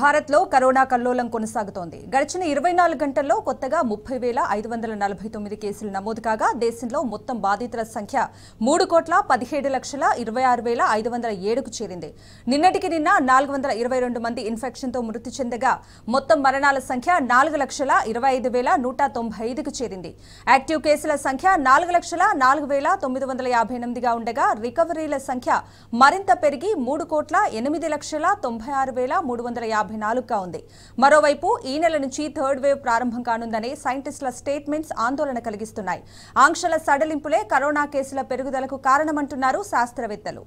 భారత్లో కరోనా కల్లోలం కొనసాగుతోంది గడిచిన ఇరవై నాలుగు గంటల్లో కొత్తగా ముప్పై వేల ఐదు వందల నలభై తొమ్మిది కేసులు నమోదు కాగా దేశంలో మొత్తం బాధితుల సంఖ్య మూడు కోట్ల పదిహేడు లక్షల ఇరవై ఆరు వేల ఐదు వందల ఏడుకు చేరింది నిన్నటికి నిన్న నాలుగు వందల ఇరవై రెండు మంది ఇన్ఫెక్షన్తో మృతి చెందగా మొత్తం మరణాల సంఖ్య నాలుగు లక్షల ఇరవై ఐదు వేల నూట తొంభై ఐదుకు చేరింది యాక్టివ్ కేసుల సంఖ్య నాలుగు లక్షల నాలుగు వేల తొమ్మిది వందల యాభై ఎనిమిదిగా ఉండగా రికవరీల సంఖ్య మరింత పెరిగి మూడు కోట్ల ఎనిమిది లక్షల తొంభై ఆరు వేల మూడు వందల యాభై యాభై నాలుగుగా ఉంది మరోవైపు ఈ నెల నుంచి థర్డ్ వేవ్ ప్రారంభం కానుందనే సైంటిస్టుల స్టేట్మెంట్స్ ఆందోళన కలిగిస్తున్నాయి ఆంక్షల సడలింపులే కరోనా కేసుల పెరుగుదలకు కారణమంటున్నారు శాస్త్రవేత్తలు